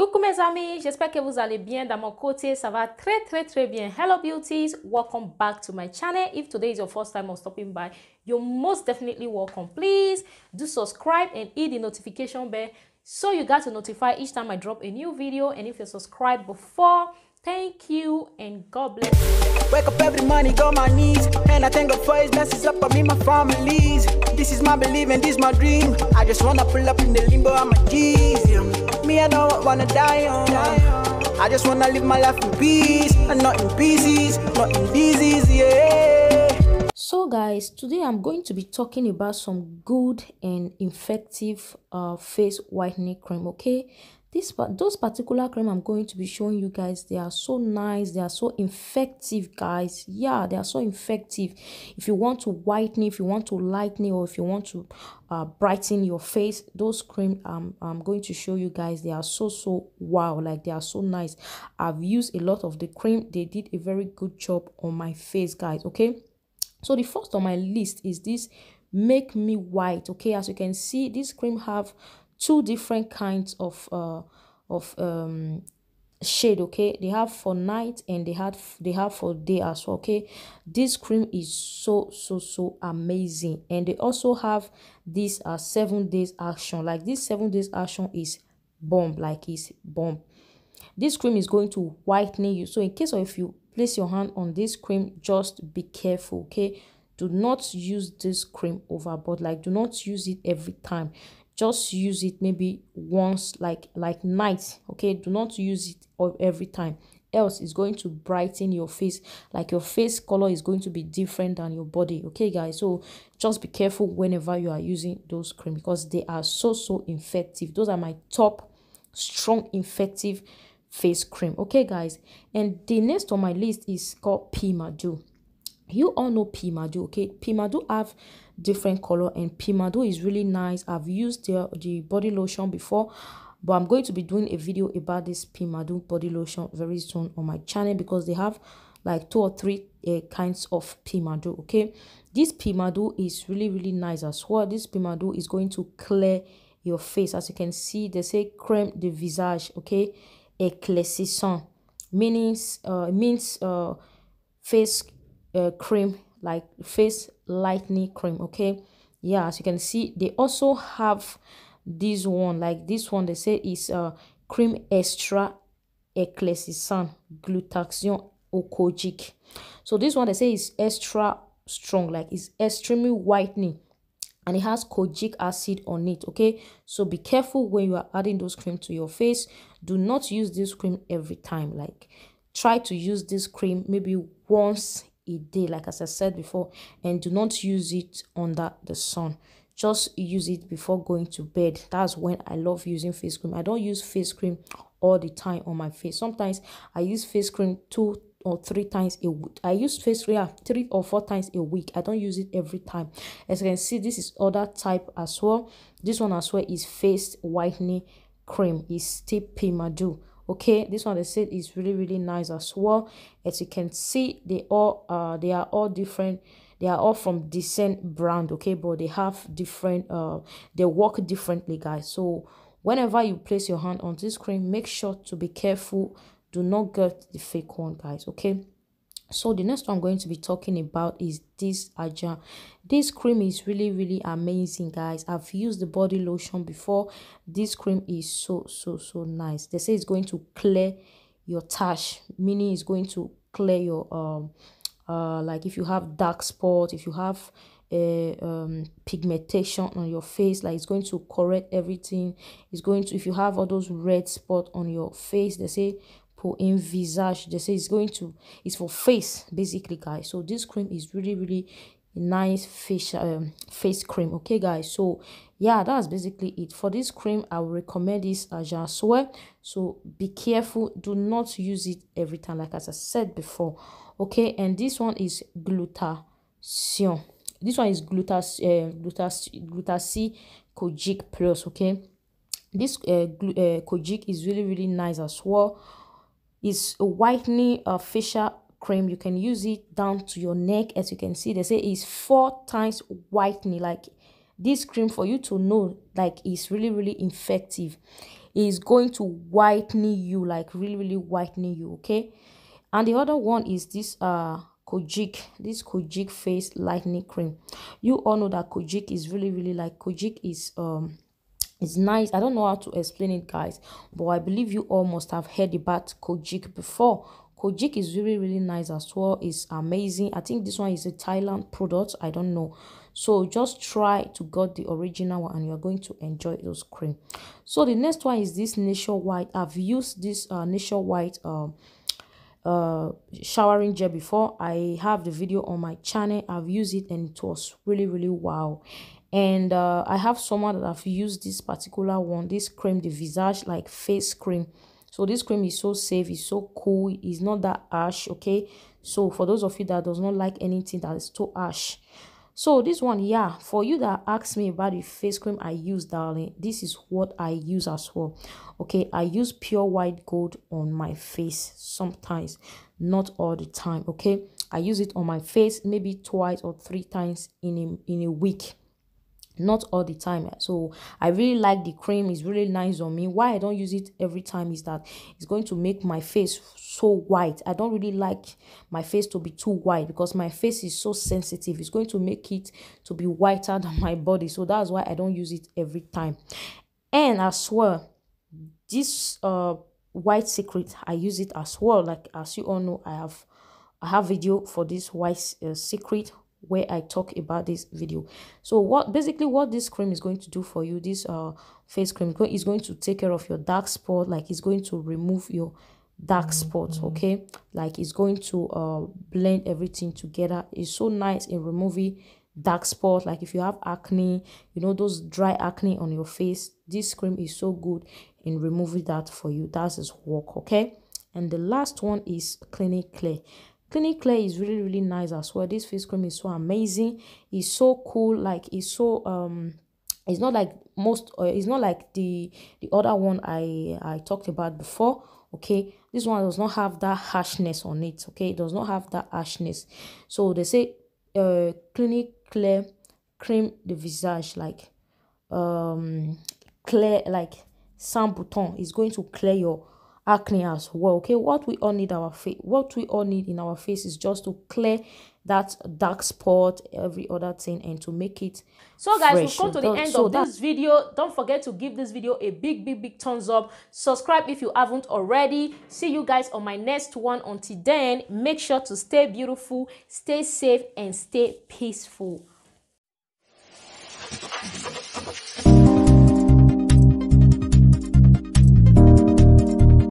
Coucou mes amis, j'espère que vous allez bien. Dans mon côté, ça va très très très bien. Hello beauties, welcome back to my channel. If today is your first time of stopping by, you're most definitely welcome. Please do subscribe and hit the notification bell so you got to notify each time I drop a new video. And if you subscribe before Thank you and God bless you. Wake up every morning on my knees, and I thank God for His blessings up on me, my families. This is my belief and this my dream. I just wanna pull up in the limbo, I'm a G's. Me, I don't wanna die on. I just wanna live my life in peace, and not in pieces, not in disease, yeah. So, guys, today I'm going to be talking about some good and effective uh, face whitening cream, okay? This, those particular cream I'm going to be showing you guys, they are so nice. They are so effective, guys. Yeah, they are so effective. If you want to whiten, if you want to lighten, or if you want to uh, brighten your face, those cream um, I'm going to show you guys, they are so, so wow. Like, they are so nice. I've used a lot of the cream. They did a very good job on my face, guys, okay? So the first on my list is this Make Me White, okay? As you can see, this cream have two different kinds of uh, of um, shade okay they have for night and they have they have for day as well okay this cream is so so so amazing and they also have this uh seven days action like this seven days action is bomb like it's bomb this cream is going to whiten you so in case of if you place your hand on this cream just be careful okay do not use this cream overboard like do not use it every time just use it maybe once like like night okay do not use it every time else is going to brighten your face like your face color is going to be different than your body okay guys so just be careful whenever you are using those cream because they are so so effective those are my top strong effective face cream okay guys and the next on my list is called pima do you all know pimado okay pimado have different color and pimado is really nice i've used the, the body lotion before but i'm going to be doing a video about this pimado body lotion very soon on my channel because they have like two or three uh, kinds of pimado okay this pimado is really really nice as well this pimado is going to clear your face as you can see they say creme de visage okay éclaircissant meaning uh means uh face uh, cream like face lightening cream okay yeah as you can see they also have this one like this one they say is uh cream extra eclaircissant glutation okojic so this one they say is extra strong like it's extremely whitening and it has kojic acid on it okay so be careful when you are adding those cream to your face do not use this cream every time like try to use this cream maybe once a day, like as I said before, and do not use it under the sun. Just use it before going to bed. That's when I love using face cream. I don't use face cream all the time on my face. Sometimes I use face cream two or three times a week. I use face cream three or four times a week. I don't use it every time. As you can see, this is other type as well. This one as well is face whitening cream. It's still Pimadu okay this one they said is really really nice as well as you can see they all uh they are all different they are all from the same brand okay but they have different uh they work differently guys so whenever you place your hand on this screen, make sure to be careful do not get the fake one guys okay so the next one i'm going to be talking about is this aja this cream is really really amazing guys i've used the body lotion before this cream is so so so nice they say it's going to clear your tash meaning it's going to clear your um uh like if you have dark spot if you have a uh, um, pigmentation on your face like it's going to correct everything it's going to if you have all those red spot on your face they say for envisage they say it's going to it's for face basically guys so this cream is really really nice face um, face cream okay guys so yeah that's basically it for this cream i will recommend this as I swear so be careful do not use it every time like as i said before okay and this one is glutathione this one is glutas uh, glutas kojic plus okay this uh, glu uh, eh, kojic is really really nice as well is a whitening uh, facial cream. You can use it down to your neck. As you can see, they say it's four times whitening. Like this cream for you to know, like it's really, really effective. It's going to whiten you, like really, really whitening you, okay? And the other one is this uh Kojic, this Kojic face lightening cream. You all know that Kojic is really, really like Kojic is um it's nice. I don't know how to explain it, guys, but I believe you all must have heard about Kojik before. Kojik is really, really nice as well. It's amazing. I think this one is a Thailand product. I don't know. So just try to get the original one and you're going to enjoy those cream. So the next one is this Nationwide. I've used this uh, Nationwide um, uh, showering gel before. I have the video on my channel. I've used it and it was really, really wow and uh, I have someone that I've used this particular one, this cream, the Visage like face cream. So this cream is so safe, it's so cool, it's not that ash, okay? So for those of you that does not like anything that is too ash. So this one, yeah, for you that asked me about the face cream I use, darling, this is what I use as well. Okay, I use pure white gold on my face sometimes, not all the time, okay? I use it on my face maybe twice or three times in a, in a week not all the time eh? so i really like the cream it's really nice on me why i don't use it every time is that it's going to make my face so white i don't really like my face to be too white because my face is so sensitive it's going to make it to be whiter than my body so that's why i don't use it every time and as well this uh white secret i use it as well like as you all know i have I have video for this white uh, secret where I talk about this video. So what basically what this cream is going to do for you, this uh face cream is going to take care of your dark spot, like it's going to remove your dark mm-hmm. spot, okay? Like it's going to uh blend everything together. It's so nice in removing dark spot like if you have acne you know those dry acne on your face this cream is so good in removing that for you that's its work okay and the last one is clinic clear Clinique Claire is really, really nice as well. This face cream is so amazing. It's so cool. Like, it's so... um it's not like most uh, it's not like the the other one i i talked about before okay this one does not have that harshness on it okay it does not have that harshness so they say uh clinic clear cream the visage like um clear like sans bouton is going to clear your acne as well okay what we all need our face what we all need in our face is just to clear that dark spot every other thing and to make it so guys fresh. we've come to the end so of this video don't forget to give this video a big big big thumbs up subscribe if you haven't already see you guys on my next one until then make sure to stay beautiful stay safe and stay peaceful